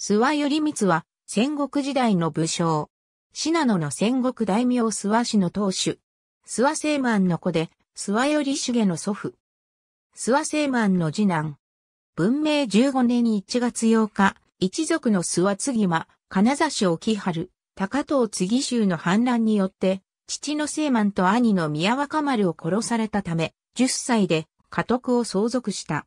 諏訪頼光は戦国時代の武将。信濃の戦国大名諏訪氏の当主。諏訪正満の子で、諏訪頼重の祖父。諏訪正満の次男。文明15年1月8日、一族の諏訪継は、金指省春、高藤継州の反乱によって、父の正満と兄の宮若丸を殺されたため、10歳で家督を相続した。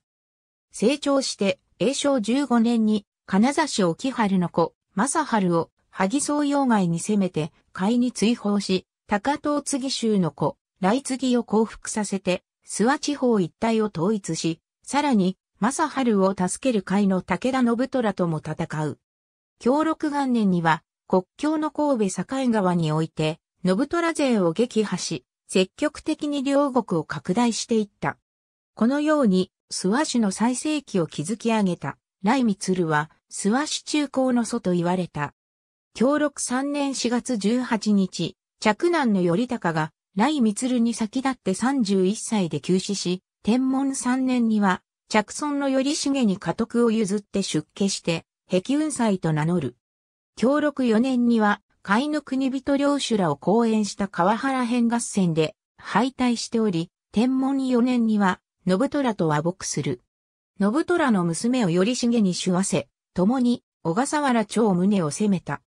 成長して、永正15年に金指沖春の子、正春を、萩総用外に攻めて、海に追放し、高遠次州の子、来次を降伏させて、諏訪地方一帯を統一し、さらに、正春を助ける海の武田信虎とも戦う。協力元年には、国境の神戸境川において、信虎勢を撃破し、積極的に両国を拡大していった。このように、諏訪市の最盛期を築き上げた、来光は、諏訪市中高の祖と言われた。協力3年4月18日、着難の頼高が、来光に先立って31歳で急死し、天文3年には、着村の頼重に家督を譲って出家して、碧雲祭と名乗る。協力4年には、甲斐の国人領主らを講演した川原編合戦で敗退しており、天文4年には、信虎と和睦する。信虎の娘を頼重に手わせ、共に小笠原町宗を攻めた。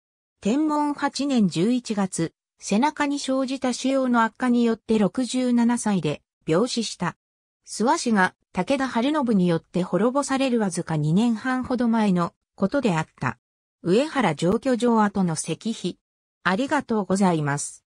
天文8年11月、背中に生じた腫瘍の悪化によって67歳で病死した。諏訪氏が武田晴信によって滅ぼされるわずか2年半ほど前のことであった。上原上居城跡の石碑。ありがとうございます。